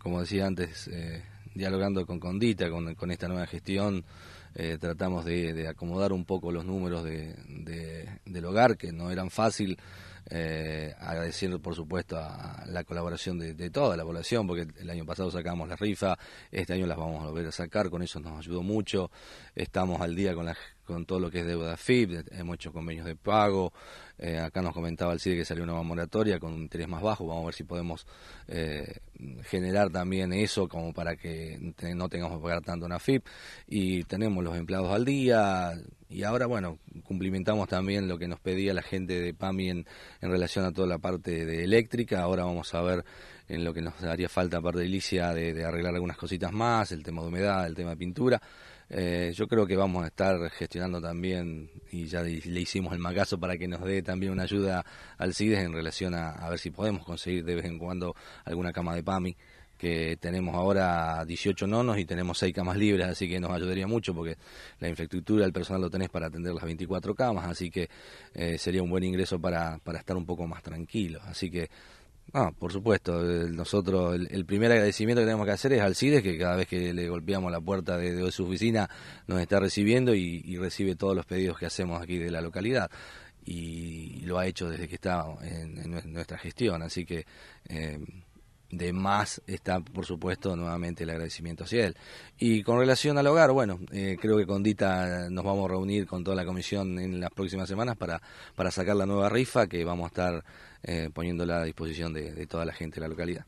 como decía antes, eh, dialogando con Condita, con, esta nueva gestión, eh, tratamos de, acomodar un poco los números del hogar, que no eran fácil eh, agradeciendo por supuesto a la colaboración de, toda la población, porque el año pasado sacamos la rifa, este año las vamos a volver a sacar, con eso nos ayudó mucho, estamos al día con la con todo lo que es deuda FIP, hemos hecho convenios de pago, eh, acá nos comentaba el CIDE que salió una nueva moratoria con un interés más bajo, vamos a ver si podemos eh, generar también eso como para que no tengamos que pagar tanto una FIP y tenemos los empleados al día, y ahora, bueno, cumplimentamos también lo que nos pedía la gente de PAMI en, relación a toda la parte de eléctrica. Ahora vamos a ver en lo que nos haría falta, aparte de Alicia, de, arreglar algunas cositas más, el tema de humedad, el tema de pintura. Eh, yo creo que vamos a estar gestionando también, y ya le hicimos el macazo para que nos dé también una ayuda al CIDES en relación a, a ver si podemos conseguir de vez en cuando alguna cama de PAMI que tenemos ahora 18 nonos y tenemos 6 camas libres, así que nos ayudaría mucho porque la infraestructura, el personal lo tenés para atender las 24 camas, así que eh, sería un buen ingreso para, para estar un poco más tranquilos. Así que por supuesto. Nosotros, el, primer agradecimiento que tenemos que hacer es al CIDES, que cada vez que le golpeamos la puerta de, su oficina nos está recibiendo y, recibe todos los pedidos que hacemos aquí de la localidad. Y lo ha hecho desde que está en, nuestra gestión. Así que. Eh, de más está, por supuesto, nuevamente el agradecimiento hacia él. Y con relación al hogar, bueno, eh, creo que con Dita nos vamos a reunir con toda la comisión en las próximas semanas para, para sacar la nueva rifa que vamos a estar eh, poniéndola a disposición de toda la gente de la localidad.